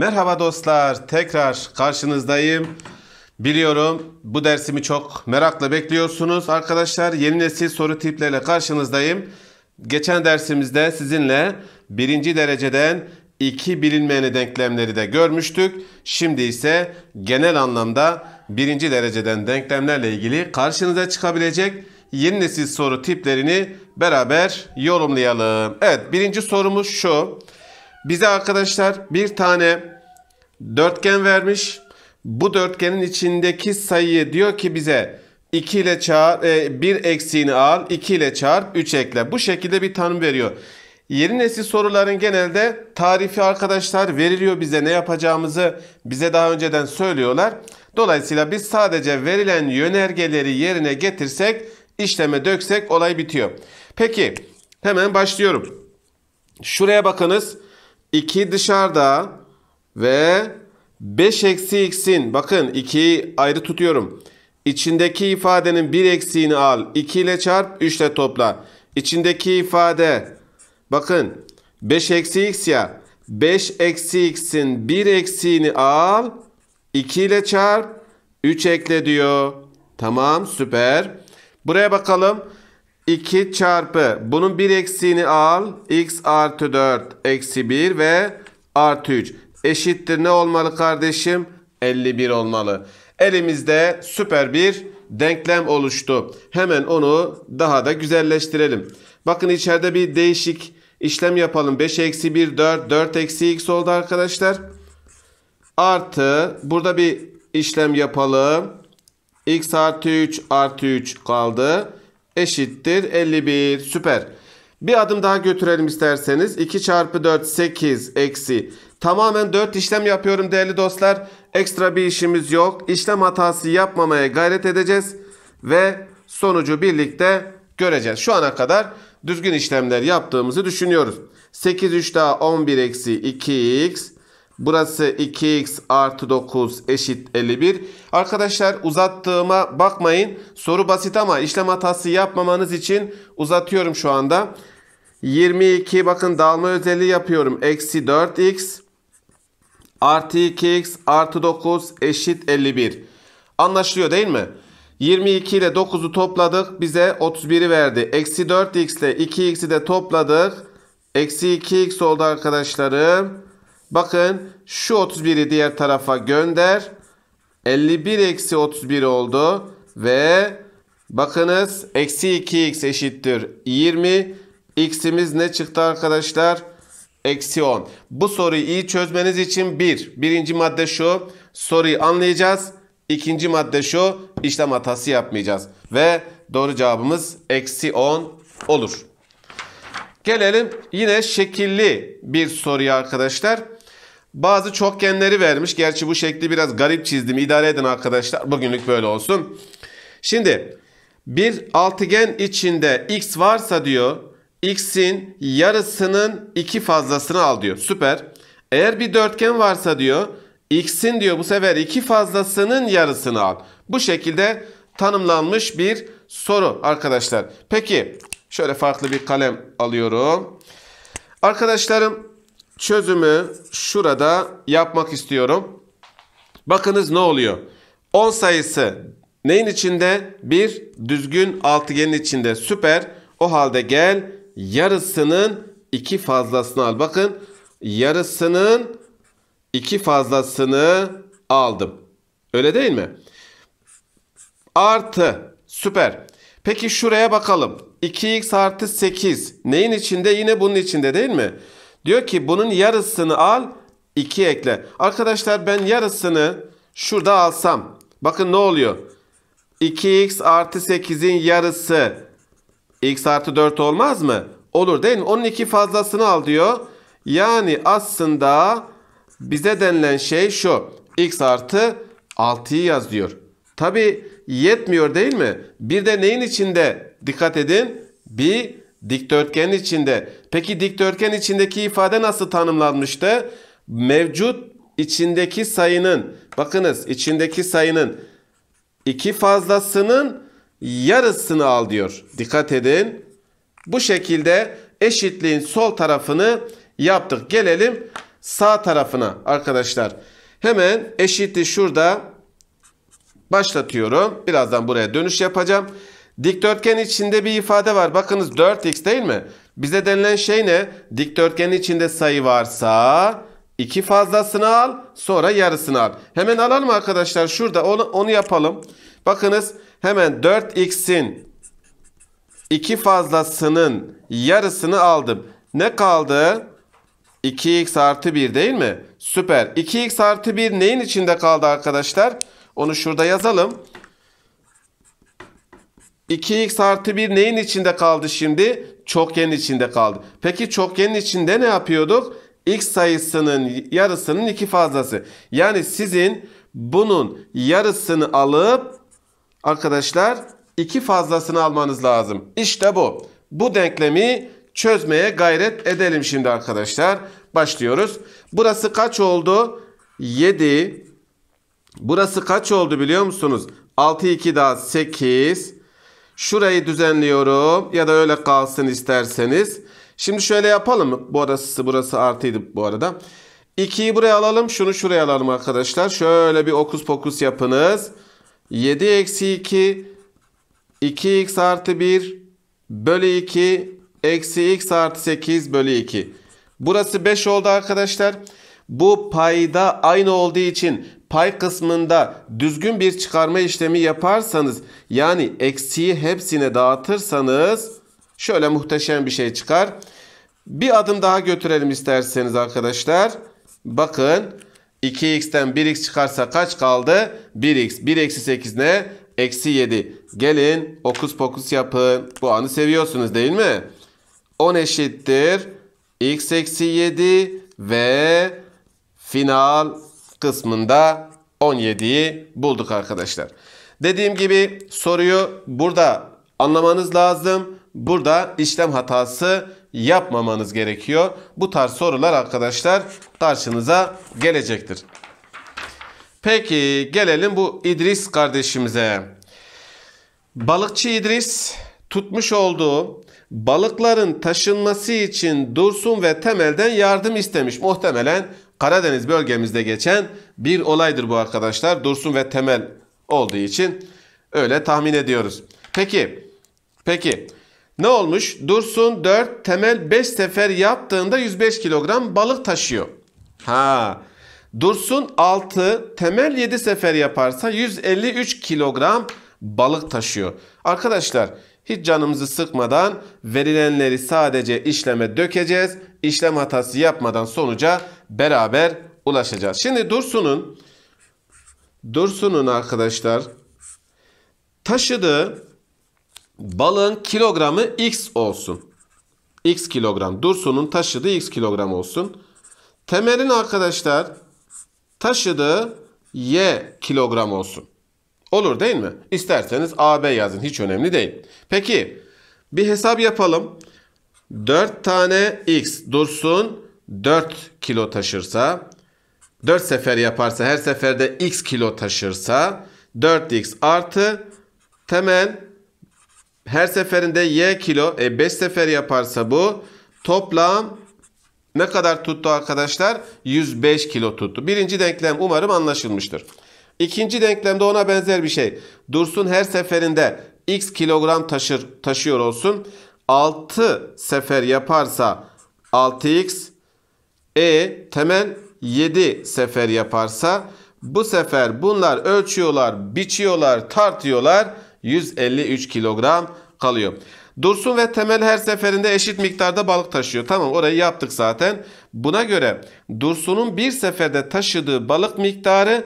Merhaba dostlar, tekrar karşınızdayım. Biliyorum bu dersimi çok merakla bekliyorsunuz arkadaşlar. Yeni nesil soru tipleriyle karşınızdayım. Geçen dersimizde sizinle birinci dereceden iki bilinmeyeni denklemleri de görmüştük. Şimdi ise genel anlamda birinci dereceden denklemlerle ilgili karşınıza çıkabilecek yeni nesil soru tiplerini beraber yorumlayalım. Evet birinci sorumuz şu. Bize arkadaşlar bir tane dörtgen vermiş. Bu dörtgenin içindeki sayıyı diyor ki bize 2 ile çağır, e, eksiğini al, 2 ile çarp, 3 ekle. Bu şekilde bir tanım veriyor. Yeni nesil soruların genelde tarifi arkadaşlar veriliyor bize ne yapacağımızı bize daha önceden söylüyorlar. Dolayısıyla biz sadece verilen yönergeleri yerine getirsek, işleme döksek olay bitiyor. Peki hemen başlıyorum. Şuraya bakınız. 2 dışarıda ve 5 eksi x'in bakın 2'yi ayrı tutuyorum. İçindeki ifadenin 1 eksiğini al. 2 ile çarp 3 ile topla. İçindeki ifade bakın 5 eksi x ya. 5 eksi x'in 1 eksiğini al. 2 ile çarp 3 ekle diyor. Tamam süper. Buraya bakalım. 2 çarpı bunun bir eksiğini al. X artı 4 eksi 1 ve artı 3 eşittir ne olmalı kardeşim? 51 olmalı. Elimizde süper bir denklem oluştu. Hemen onu daha da güzelleştirelim. Bakın içeride bir değişik işlem yapalım. 5 eksi 1 4 4 eksi x oldu arkadaşlar. Artı burada bir işlem yapalım. x artı 3 artı 3 kaldı eşittir 51. Süper. Bir adım daha götürelim isterseniz. 2 çarpı 4 8 eksi. Tamamen 4 işlem yapıyorum değerli dostlar. Ekstra bir işimiz yok. İşlem hatası yapmamaya gayret edeceğiz. Ve sonucu birlikte göreceğiz. Şu ana kadar düzgün işlemler yaptığımızı düşünüyoruz. 8 3 daha 11 eksi 2x Burası 2x artı 9 eşit 51. Arkadaşlar uzattığıma bakmayın. Soru basit ama işlem hatası yapmamanız için uzatıyorum şu anda. 22 bakın dağılma özelliği yapıyorum. Eksi 4x artı 2x artı 9 eşit 51. Anlaşılıyor değil mi? 22 ile 9'u topladık bize 31'i verdi. Eksi 4x ile 2x'i de topladık. Eksi 2x oldu arkadaşlarım. Bakın şu 31'i diğer tarafa gönder. 51 eksi 31 oldu. Ve bakınız eksi 2x eşittir 20. X'imiz ne çıktı arkadaşlar? Eksi 10. Bu soruyu iyi çözmeniz için bir. Birinci madde şu. Soruyu anlayacağız. İkinci madde şu. işlem hatası yapmayacağız. Ve doğru cevabımız eksi 10 olur. Gelelim yine şekilli bir soruya arkadaşlar. Bazı çokgenleri vermiş. Gerçi bu şekli biraz garip çizdim. İdare edin arkadaşlar. Bugünlük böyle olsun. Şimdi bir altıgen içinde x varsa diyor x'in yarısının iki fazlasını al diyor. Süper. Eğer bir dörtgen varsa diyor x'in diyor bu sefer iki fazlasının yarısını al. Bu şekilde tanımlanmış bir soru arkadaşlar. Peki şöyle farklı bir kalem alıyorum. Arkadaşlarım çözümü şurada yapmak istiyorum. Bakınız ne oluyor? 10 sayısı neyin içinde? Bir düzgün altıgenin içinde. Süper. O halde gel yarısının iki fazlasını al. Bakın yarısının iki fazlasını aldım. Öyle değil mi? Artı. Süper. Peki şuraya bakalım. 2x artı 8. Neyin içinde? Yine bunun içinde değil mi? Diyor ki bunun yarısını al iki ekle. Arkadaşlar ben yarısını şurada alsam. Bakın ne oluyor? 2x artı 8'in yarısı x artı 4 olmaz mı? Olur değil mi? Onun iki fazlasını al diyor. Yani aslında bize denilen şey şu. x artı 6'yı yaz diyor. Tabi yetmiyor değil mi? Bir de neyin içinde dikkat edin? Bir Dikdörtgen içinde. Peki dikdörtgen içindeki ifade nasıl tanımlanmıştı? Mevcut içindeki sayının bakınız içindeki sayının iki fazlasının yarısını al diyor. Dikkat edin. Bu şekilde eşitliğin sol tarafını yaptık. Gelelim sağ tarafına arkadaşlar. Hemen eşitliği şurada başlatıyorum. Birazdan buraya dönüş yapacağım. Dikdörtgen içinde bir ifade var. Bakınız 4x değil mi? Bize denilen şey ne? Dikdörtgenin içinde sayı varsa 2 fazlasını al sonra yarısını al. Hemen alalım arkadaşlar şurada onu, onu yapalım. Bakınız hemen 4x'in 2 fazlasının yarısını aldım. Ne kaldı? 2x artı 1 değil mi? Süper. 2x artı 1 neyin içinde kaldı arkadaşlar? Onu şurada yazalım. 2x artı 1 neyin içinde kaldı şimdi? Çokgenin içinde kaldı. Peki çokgenin içinde ne yapıyorduk? x sayısının yarısının 2 fazlası. Yani sizin bunun yarısını alıp arkadaşlar 2 fazlasını almanız lazım. İşte bu. Bu denklemi çözmeye gayret edelim şimdi arkadaşlar. Başlıyoruz. Burası kaç oldu? 7. Burası kaç oldu biliyor musunuz? 6, 2 daha 8. Şurayı düzenliyorum ya da öyle kalsın isterseniz. Şimdi şöyle yapalım mı? arası burası artıydı bu arada. 2'yi buraya alalım. Şunu şuraya alalım arkadaşlar. Şöyle bir okus pokus yapınız. 7 eksi 2 2x artı 1 bölü 2 eksi x artı 8 bölü 2. Burası 5 oldu arkadaşlar. Bu payda aynı olduğu için pay kısmında düzgün bir çıkarma işlemi yaparsanız yani eksiği hepsine dağıtırsanız şöyle muhteşem bir şey çıkar. Bir adım daha götürelim isterseniz arkadaşlar. Bakın 2x'ten 1x çıkarsa kaç kaldı? 1x. 1 eksi 8 ne? Eksi 7. Gelin okus pokus yapın. Bu anı seviyorsunuz değil mi? 10 eşittir. x eksi 7 ve final kısmında 17'yi bulduk arkadaşlar. Dediğim gibi soruyu burada anlamanız lazım. Burada işlem hatası yapmamanız gerekiyor. Bu tarz sorular arkadaşlar karşınıza gelecektir. Peki gelelim bu İdris kardeşimize. Balıkçı İdris tutmuş olduğu balıkların taşınması için Dursun ve Temel'den yardım istemiş. Muhtemelen Karadeniz bölgemizde geçen bir olaydır bu arkadaşlar. Dursun ve Temel olduğu için öyle tahmin ediyoruz. Peki, peki ne olmuş? Dursun 4, Temel 5 sefer yaptığında 105 kilogram balık taşıyor. Ha, Dursun 6, Temel 7 sefer yaparsa 153 kilogram balık taşıyor. Arkadaşlar hiç canımızı sıkmadan verilenleri sadece işleme dökeceğiz işlem hatası yapmadan sonuca beraber ulaşacağız. Şimdi Dursun'un Dursun'un arkadaşlar taşıdığı balığın kilogramı x olsun. X kilogram. Dursun'un taşıdığı x kilogram olsun. Temel'in arkadaşlar taşıdığı y kilogram olsun. Olur değil mi? İsterseniz AB yazın. Hiç önemli değil. Peki bir hesap yapalım. 4 tane x dursun 4 kilo taşırsa 4 sefer yaparsa her seferde x kilo taşırsa 4x artı temel her seferinde y kilo e 5 sefer yaparsa bu toplam ne kadar tuttu arkadaşlar? 105 kilo tuttu. Birinci denklem umarım anlaşılmıştır. ikinci denklemde ona benzer bir şey. Dursun her seferinde x kilogram taşır, taşıyor olsun. 6 sefer yaparsa 6x e temel 7 sefer yaparsa bu sefer bunlar ölçüyorlar, biçiyorlar, tartıyorlar. 153 kilogram kalıyor. Dursun ve Temel her seferinde eşit miktarda balık taşıyor. Tamam orayı yaptık zaten. Buna göre Dursun'un bir seferde taşıdığı balık miktarı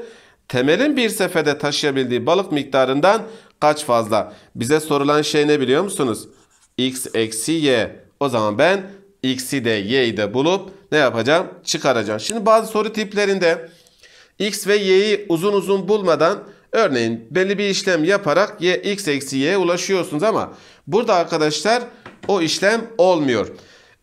Temel'in bir seferde taşıyabildiği balık miktarından kaç fazla? Bize sorulan şey ne biliyor musunuz? x eksi y. O zaman ben x'i de y'yi de bulup ne yapacağım? Çıkaracağım. Şimdi bazı soru tiplerinde x ve y'yi uzun uzun bulmadan örneğin belli bir işlem yaparak y x eksi y'ye ulaşıyorsunuz ama burada arkadaşlar o işlem olmuyor.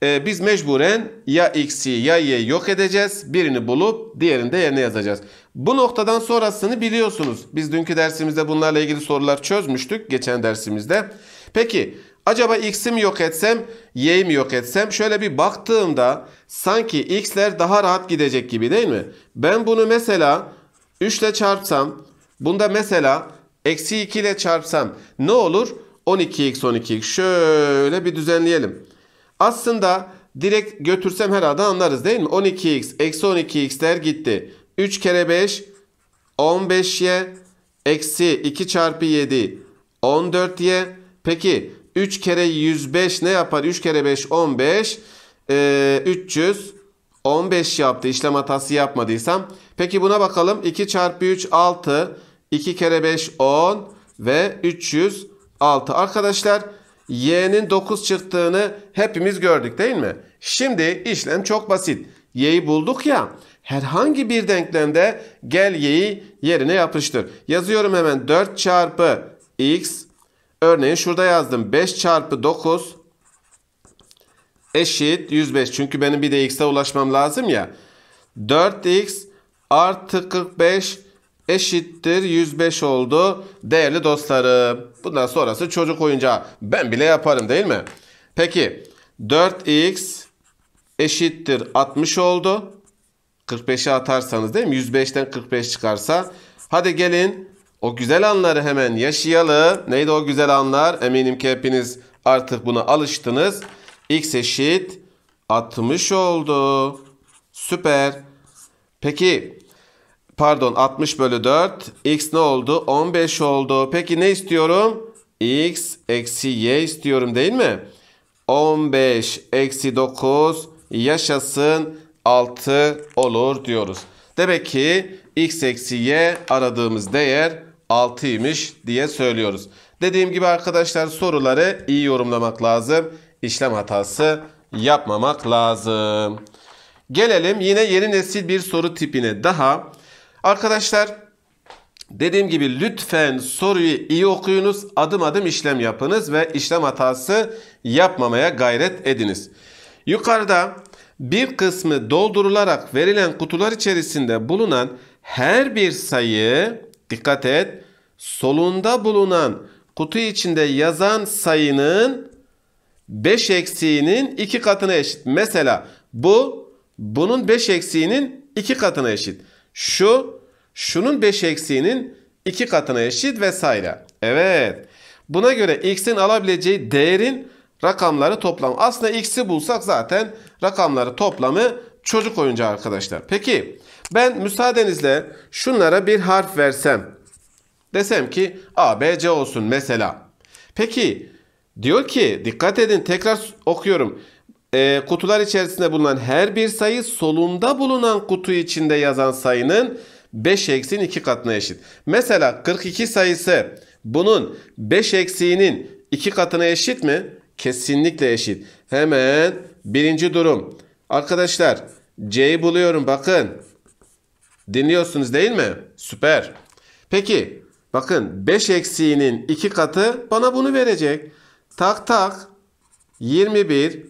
Ee, biz mecburen ya x'i ya y'yi yok edeceğiz. Birini bulup diğerini de yerine yazacağız. Bu noktadan sonrasını biliyorsunuz. Biz dünkü dersimizde bunlarla ilgili sorular çözmüştük geçen dersimizde. Peki Acaba x'i mi yok etsem, y'yi mi yok etsem? Şöyle bir baktığımda sanki x'ler daha rahat gidecek gibi değil mi? Ben bunu mesela 3 ile çarpsam, bunda mesela eksi 2 ile çarpsam ne olur? 12x 12x şöyle bir düzenleyelim. Aslında direkt götürsem herhalde anlarız değil mi? 12x eksi 12x'ler gitti. 3 kere 5 15y eksi 2 çarpı 7 14y. Peki 3 kere 105 ne yapar? 3 kere 5 15. Ee, 300. yaptı işlem hatası yapmadıysam. Peki buna bakalım. 2 çarpı 3 6. 2 kere 5 10 ve 306. Arkadaşlar y'nin 9 çıktığını hepimiz gördük değil mi? Şimdi işlem çok basit. Y'yi bulduk ya herhangi bir denklemde gel y'yi yerine yapıştır. Yazıyorum hemen 4 çarpı x Örneğin şurada yazdım. 5 çarpı 9 eşit 105. Çünkü benim bir de x'e ulaşmam lazım ya. 4x artı 45 eşittir 105 oldu. Değerli dostlarım. Bundan sonrası çocuk oyuncağı. Ben bile yaparım değil mi? Peki 4x eşittir 60 oldu. 45'i atarsanız değil mi? 105'ten 45 çıkarsa. Hadi gelin o güzel anları hemen yaşayalım. Neydi o güzel anlar? Eminim ki hepiniz artık buna alıştınız. X eşit 60 oldu. Süper. Peki pardon 60 bölü 4. X ne oldu? 15 oldu. Peki ne istiyorum? X eksi Y istiyorum değil mi? 15 eksi 9 yaşasın 6 olur diyoruz. Demek ki x eksi y aradığımız değer 6 6'ymış diye söylüyoruz. Dediğim gibi arkadaşlar soruları iyi yorumlamak lazım. İşlem hatası yapmamak lazım. Gelelim yine yeni nesil bir soru tipine daha. Arkadaşlar dediğim gibi lütfen soruyu iyi okuyunuz. Adım adım işlem yapınız ve işlem hatası yapmamaya gayret ediniz. Yukarıda bir kısmı doldurularak verilen kutular içerisinde bulunan her bir sayı Dikkat et. Solunda bulunan kutu içinde yazan sayının 5 eksiğinin 2 katına eşit. Mesela bu bunun 5 eksiğinin 2 katına eşit. Şu şunun 5 eksiğinin 2 katına eşit vesaire. Evet. Buna göre x'in alabileceği değerin rakamları toplamı. Aslında x'i bulsak zaten rakamları toplamı çocuk oyuncağı arkadaşlar. Peki ben müsaadenizle şunlara bir harf versem. Desem ki A, B, C olsun mesela. Peki diyor ki dikkat edin tekrar okuyorum. E, kutular içerisinde bulunan her bir sayı solunda bulunan kutu içinde yazan sayının 5 eksiğin 2 katına eşit. Mesela 42 sayısı bunun 5 eksiğinin 2 katına eşit mi? Kesinlikle eşit. Hemen birinci durum. Arkadaşlar C'yi buluyorum bakın. Dinliyorsunuz değil mi? Süper. Peki bakın 5 eksiğinin 2 katı bana bunu verecek. Tak tak 21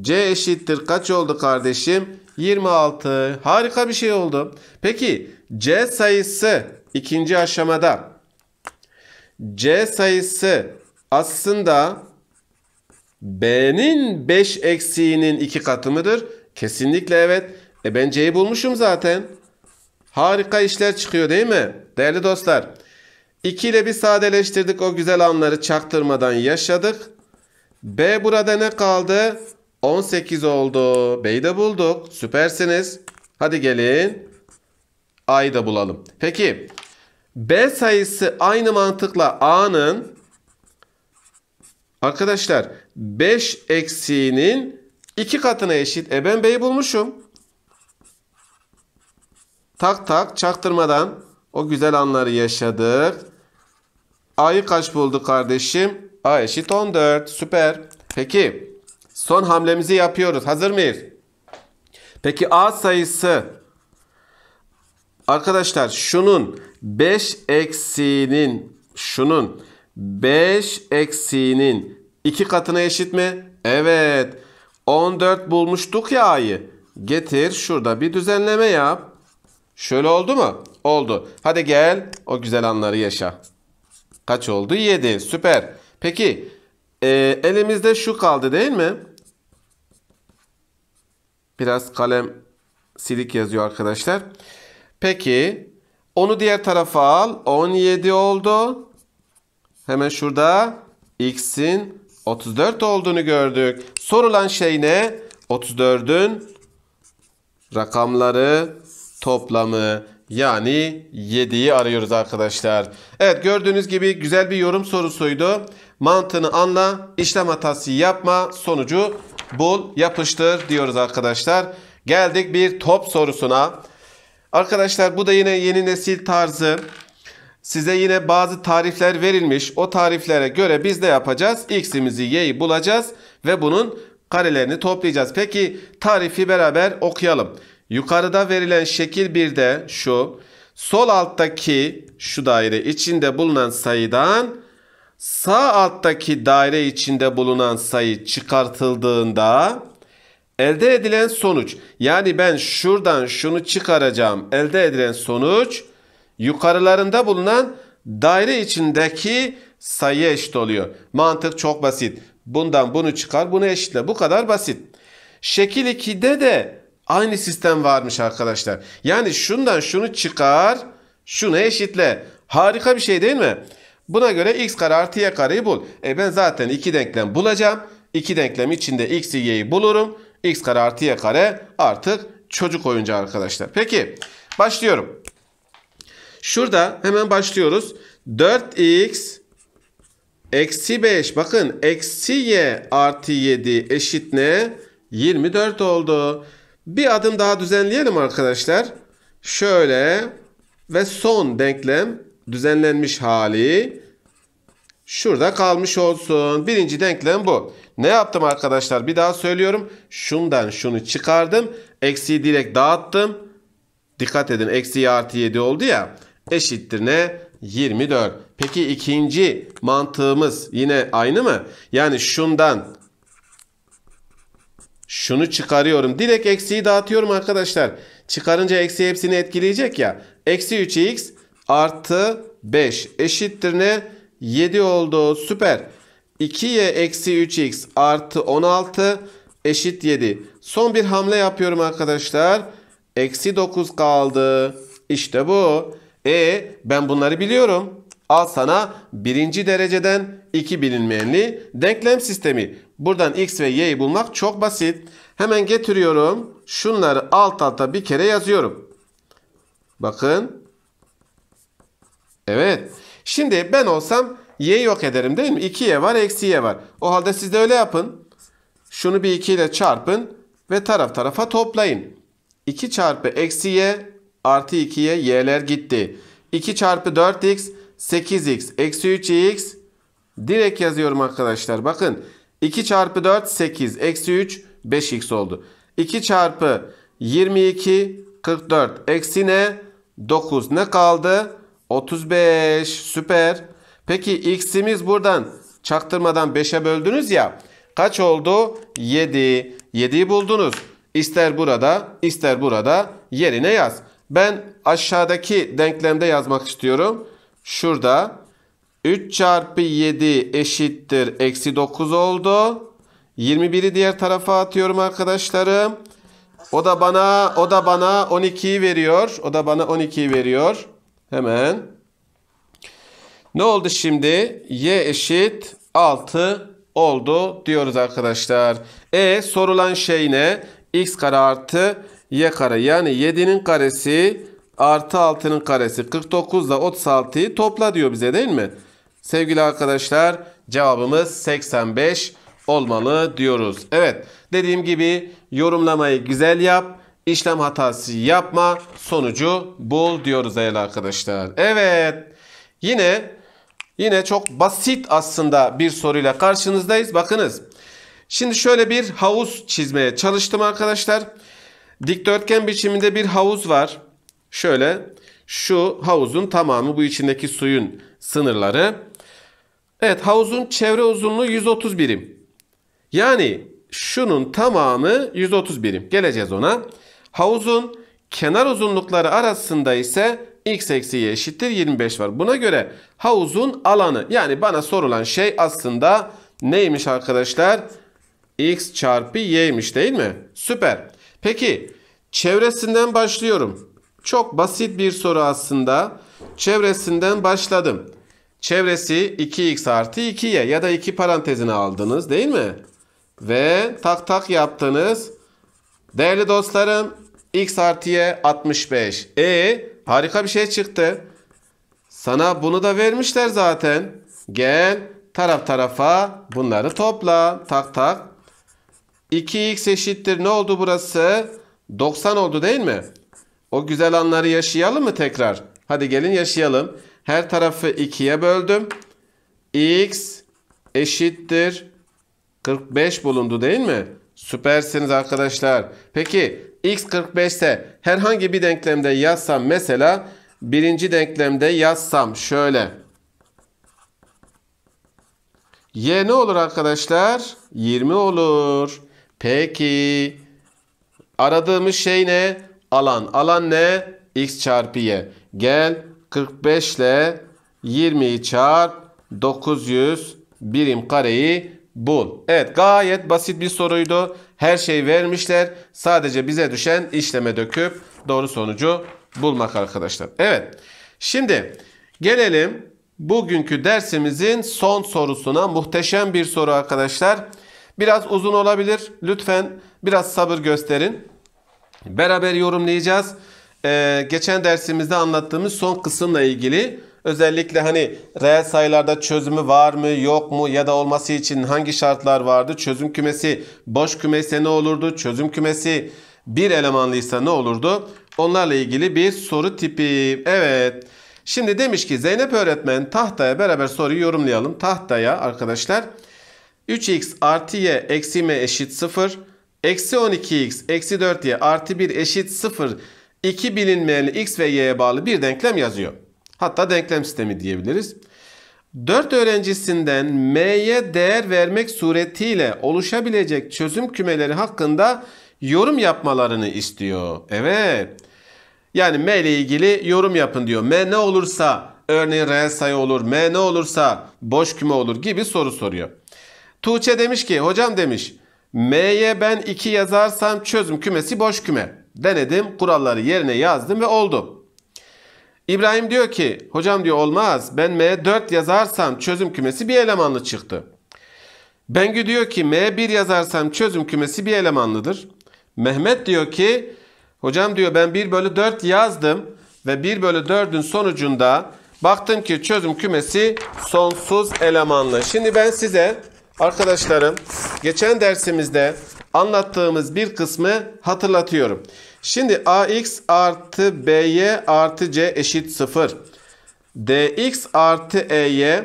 C eşittir kaç oldu kardeşim? 26. Harika bir şey oldu. Peki C sayısı ikinci aşamada C sayısı aslında B'nin 5 eksiğinin 2 katı mıdır? Kesinlikle evet. E ben C'yi bulmuşum zaten. Harika işler çıkıyor değil mi? Değerli dostlar. İki ile bir sadeleştirdik o güzel anları çaktırmadan yaşadık. B burada ne kaldı? 18 oldu. B'yi de bulduk. Süpersiniz. Hadi gelin. A'yı da bulalım. Peki B sayısı aynı mantıkla A'nın arkadaşlar 5 eksiğinin 2 katına eşit. E ben B'yi bulmuşum. Tak tak çaktırmadan o güzel anları yaşadık. A'yı kaç bulduk kardeşim? A eşit 14. Süper. Peki son hamlemizi yapıyoruz. Hazır mıyız? Peki A sayısı arkadaşlar şunun 5 eksiğinin şunun 5 eksiğinin 2 katına eşit mi? Evet. 14 bulmuştuk ya A'yı. Getir şurada bir düzenleme yap. Şöyle oldu mu? Oldu. Hadi gel o güzel anları yaşa. Kaç oldu? 7. Süper. Peki e, elimizde şu kaldı değil mi? Biraz kalem silik yazıyor arkadaşlar. Peki onu diğer tarafa al. 17 oldu. Hemen şurada x'in 34 olduğunu gördük. Sorulan şey ne? 34'ün rakamları toplamı yani 7'yi arıyoruz arkadaşlar. Evet gördüğünüz gibi güzel bir yorum sorusuydu. Mantığını anla, işlem hatası yapma, sonucu bul, yapıştır diyoruz arkadaşlar. Geldik bir top sorusuna. Arkadaşlar bu da yine yeni nesil tarzı. Size yine bazı tarifler verilmiş. O tariflere göre biz de yapacağız? X'imizi, Y'yi bulacağız ve bunun karelerini toplayacağız. Peki tarifi beraber okuyalım. Yukarıda verilen şekil bir de şu sol alttaki şu daire içinde bulunan sayıdan sağ alttaki daire içinde bulunan sayı çıkartıldığında elde edilen sonuç yani ben şuradan şunu çıkaracağım elde edilen sonuç yukarılarında bulunan daire içindeki sayıya eşit oluyor. Mantık çok basit. Bundan bunu çıkar bunu eşitle. Bu kadar basit. Şekil 2'de de Aynı sistem varmış arkadaşlar. Yani şundan şunu çıkar, şunu eşitle. Harika bir şey değil mi? Buna göre x kare artı y kareyi bul. E ben zaten iki denklem bulacağım. İki denklem içinde x'i y'yi bulurum. x kare artı y kare artık çocuk oyuncağı arkadaşlar. Peki başlıyorum. Şurada hemen başlıyoruz. 4x eksi 5 bakın eksi y artı 7 eşit ne? 24 oldu. Bir adım daha düzenleyelim arkadaşlar. Şöyle ve son denklem düzenlenmiş hali şurada kalmış olsun. Birinci denklem bu. Ne yaptım arkadaşlar? Bir daha söylüyorum. Şundan şunu çıkardım. Eksiyi direkt dağıttım. Dikkat edin eksi artı 7 oldu ya. Eşittir ne? 24. Peki ikinci mantığımız yine aynı mı? Yani şundan şunu çıkarıyorum. Direkt eksiyi dağıtıyorum arkadaşlar. Çıkarınca eksi hepsini etkileyecek ya. Eksi 3x artı 5 eşittir ne? 7 oldu. Süper. 2y eksi 3x artı 16 eşit 7. Son bir hamle yapıyorum arkadaşlar. Eksi 9 kaldı. İşte bu. E ben bunları biliyorum. Al sana birinci dereceden iki bilinmeyenli denklem sistemi. Buradan x ve y'yi bulmak çok basit. Hemen getiriyorum. Şunları alt alta bir kere yazıyorum. Bakın. Evet. Şimdi ben olsam y yok ederim değil mi? 2y var eksi y var. O halde siz de öyle yapın. Şunu bir 2 ile çarpın ve taraf tarafa toplayın. 2 çarpı eksi y artı 2y y'ler gitti. 2 çarpı 4x 8x eksi 3x direkt yazıyorum arkadaşlar. Bakın 2 çarpı 4 8 eksi 3 5x oldu. 2 çarpı 22 44 eksi ne? 9 ne kaldı? 35 süper. Peki x'imiz buradan çaktırmadan 5'e böldünüz ya. Kaç oldu? 7. 7'yi buldunuz. İster burada ister burada yerine yaz. Ben aşağıdaki denklemde yazmak istiyorum. Şurada 3 çarpı 7 eşittir eksi 9 oldu. 21'i diğer tarafa atıyorum arkadaşlarım. O da bana o da bana 12'yi veriyor. O da bana 12'yi veriyor. Hemen. Ne oldu şimdi? Y eşit 6 oldu diyoruz arkadaşlar. E sorulan şey ne? X kare artı Y kare. Yani 7'nin karesi artı 6'nın karesi 49 ile 36'yı topla diyor bize değil mi? Sevgili arkadaşlar cevabımız 85 olmalı diyoruz. Evet dediğim gibi yorumlamayı güzel yap. İşlem hatası yapma sonucu bul diyoruz değerli arkadaşlar. Evet yine yine çok basit aslında bir soruyla karşınızdayız. Bakınız şimdi şöyle bir havuz çizmeye çalıştım arkadaşlar. Dikdörtgen biçiminde bir havuz var. Şöyle şu havuzun tamamı bu içindeki suyun sınırları. Evet havuzun çevre uzunluğu 130 birim. Yani şunun tamamı 130 birim. Geleceğiz ona. Havuzun kenar uzunlukları arasında ise x eksi y eşittir 25 var. Buna göre havuzun alanı yani bana sorulan şey aslında neymiş arkadaşlar? x çarpı y'ymiş değil mi? Süper. Peki çevresinden başlıyorum. Çok basit bir soru aslında. Çevresinden başladım. Çevresi 2x artı 2y ya da 2 parantezine aldınız değil mi? Ve tak tak yaptınız. Değerli dostlarım x artı y 65. E harika bir şey çıktı. Sana bunu da vermişler zaten. Gel taraf tarafa bunları topla. Tak tak. 2x eşittir ne oldu burası? 90 oldu değil mi? O güzel anları yaşayalım mı tekrar? Hadi gelin yaşayalım. Her tarafı ikiye böldüm. X eşittir 45 bulundu değil mi? Süpersiniz arkadaşlar. Peki x 45 ise herhangi bir denklemde yazsam mesela birinci denklemde yazsam şöyle. Y ne olur arkadaşlar? 20 olur. Peki aradığımız şey ne? alan. Alan ne? X çarpı Y. Gel 45 ile 20'yi çarp 900 birim kareyi bul. Evet gayet basit bir soruydu. Her şey vermişler. Sadece bize düşen işleme döküp doğru sonucu bulmak arkadaşlar. Evet şimdi gelelim bugünkü dersimizin son sorusuna. Muhteşem bir soru arkadaşlar. Biraz uzun olabilir. Lütfen biraz sabır gösterin. Beraber yorumlayacağız. Ee, geçen dersimizde anlattığımız son kısımla ilgili özellikle hani reel sayılarda çözümü var mı yok mu ya da olması için hangi şartlar vardı? Çözüm kümesi boş kümeyse ne olurdu? Çözüm kümesi bir elemanlıysa ne olurdu? Onlarla ilgili bir soru tipi. Evet. Şimdi demiş ki Zeynep öğretmen tahtaya beraber soruyu yorumlayalım. Tahtaya arkadaşlar 3x artı y eksi m eşit 0 Eksi 12x eksi 4y artı 1 eşit 0. iki bilinmeyenli x ve y'ye bağlı bir denklem yazıyor. Hatta denklem sistemi diyebiliriz. 4 öğrencisinden m'ye değer vermek suretiyle oluşabilecek çözüm kümeleri hakkında yorum yapmalarını istiyor. Evet. Yani m ile ilgili yorum yapın diyor. m ne olursa örneğin reel sayı olur. m ne olursa boş küme olur gibi soru soruyor. Tuğçe demiş ki hocam demiş M'ye ben 2 yazarsam çözüm kümesi boş küme. Denedim, kuralları yerine yazdım ve oldu. İbrahim diyor ki, hocam diyor olmaz. Ben M'ye 4 yazarsam çözüm kümesi bir elemanlı çıktı. Bengü diyor ki M'ye 1 yazarsam çözüm kümesi bir elemanlıdır. Mehmet diyor ki hocam diyor ben 1 bölü 4 yazdım ve 1 bölü 4'ün sonucunda baktım ki çözüm kümesi sonsuz elemanlı. Şimdi ben size Arkadaşlarım geçen dersimizde anlattığımız bir kısmı hatırlatıyorum. Şimdi ax artı by artı c eşit 0. dx artı ey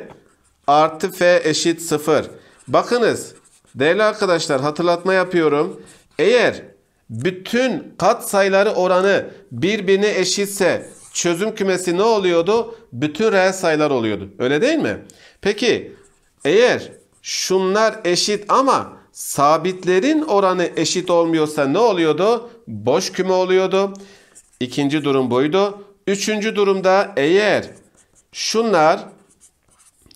artı f eşit 0. Bakınız değerli arkadaşlar hatırlatma yapıyorum. Eğer bütün kat sayıları oranı birbirine eşitse çözüm kümesi ne oluyordu? Bütün reel sayılar oluyordu. Öyle değil mi? Peki eğer şunlar eşit ama sabitlerin oranı eşit olmuyorsa ne oluyordu? Boş küme oluyordu. İkinci durum buydu. Üçüncü durumda eğer şunlar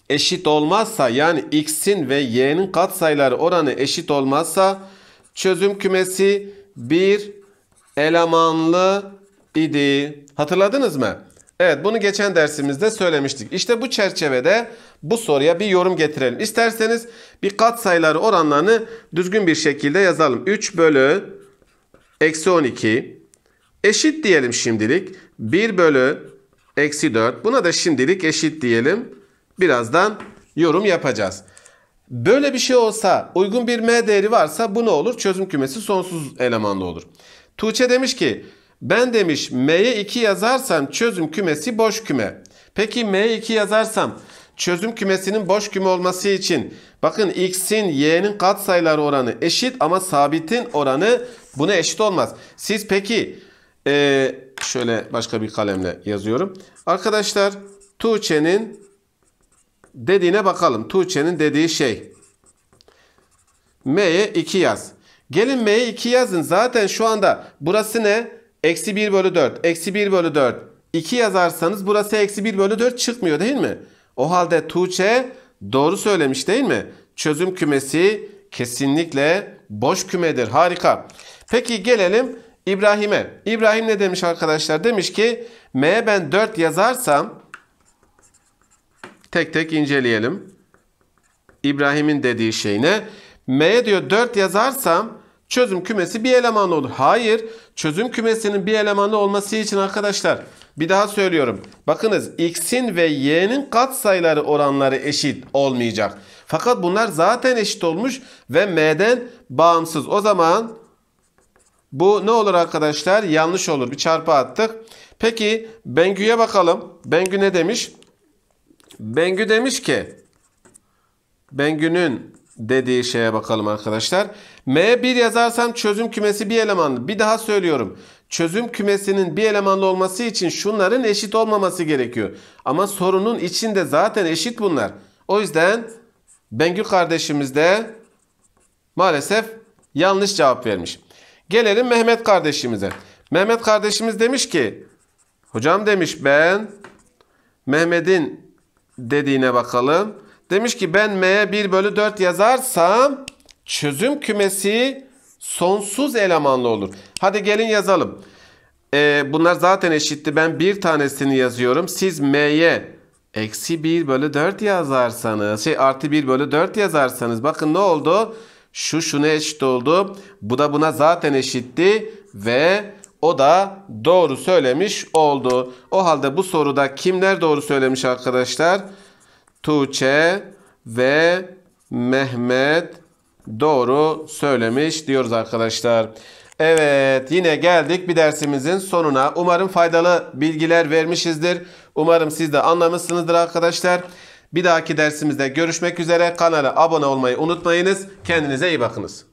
eşit olmazsa yani x'in ve y'nin katsayıları oranı eşit olmazsa çözüm kümesi bir elemanlı idi. Hatırladınız mı? Evet bunu geçen dersimizde söylemiştik. İşte bu çerçevede bu soruya bir yorum getirelim. İsterseniz bir kat sayıları oranlarını düzgün bir şekilde yazalım. 3 bölü eksi 12 eşit diyelim şimdilik. 1 bölü eksi 4 buna da şimdilik eşit diyelim. Birazdan yorum yapacağız. Böyle bir şey olsa uygun bir m değeri varsa bu ne olur? Çözüm kümesi sonsuz elemanlı olur. Tuğçe demiş ki ben demiş m'ye 2 yazarsam çözüm kümesi boş küme. Peki m'ye 2 yazarsam çözüm kümesinin boş küme olması için bakın x'in y'nin katsayıları oranı eşit ama sabitin oranı buna eşit olmaz. Siz peki e, şöyle başka bir kalemle yazıyorum. Arkadaşlar Tuğçe'nin dediğine bakalım. Tuğçe'nin dediği şey. M'ye 2 yaz. Gelin M'ye 2 yazın. Zaten şu anda burası ne? Eksi 1 bölü 4. Eksi 1 bölü 4. 2 yazarsanız burası eksi 1 bölü 4 çıkmıyor değil mi? O halde Tuğçe doğru söylemiş değil mi? Çözüm kümesi kesinlikle boş kümedir. Harika. Peki gelelim İbrahim'e. İbrahim ne demiş arkadaşlar? Demiş ki M'ye ben 4 yazarsam tek tek inceleyelim. İbrahim'in dediği şey ne? M'ye diyor 4 yazarsam çözüm kümesi bir eleman olur. Hayır. Çözüm kümesinin bir elemanı olması için arkadaşlar bir daha söylüyorum. Bakınız x'in ve y'nin katsayıları oranları eşit olmayacak. Fakat bunlar zaten eşit olmuş ve m'den bağımsız. O zaman bu ne olur arkadaşlar? Yanlış olur. Bir çarpı attık. Peki Bengü'ye bakalım. Bengü ne demiş? Bengü demiş ki Bengü'nün dediği şeye bakalım arkadaşlar. M1 yazarsam çözüm kümesi bir elemanlı. Bir daha söylüyorum. Çözüm kümesinin bir elemanlı olması için şunların eşit olmaması gerekiyor. Ama sorunun içinde zaten eşit bunlar. O yüzden Bengül kardeşimiz de maalesef yanlış cevap vermiş. Gelelim Mehmet kardeşimize. Mehmet kardeşimiz demiş ki hocam demiş ben Mehmet'in dediğine bakalım. Demiş ki ben m'ye 1 bölü 4 yazarsam çözüm kümesi sonsuz elemanlı olur. Hadi gelin yazalım. Ee, bunlar zaten eşitti. Ben bir tanesini yazıyorum. Siz m'ye eksi 1 bölü 4 yazarsanız şey artı 1 bölü 4 yazarsanız bakın ne oldu? Şu şuna eşit oldu. Bu da buna zaten eşitti ve o da doğru söylemiş oldu. O halde bu soruda kimler doğru söylemiş arkadaşlar? Arkadaşlar. Tuğçe ve Mehmet doğru söylemiş diyoruz arkadaşlar. Evet yine geldik bir dersimizin sonuna. Umarım faydalı bilgiler vermişizdir. Umarım siz de anlamışsınızdır arkadaşlar. Bir dahaki dersimizde görüşmek üzere. Kanala abone olmayı unutmayınız. Kendinize iyi bakınız.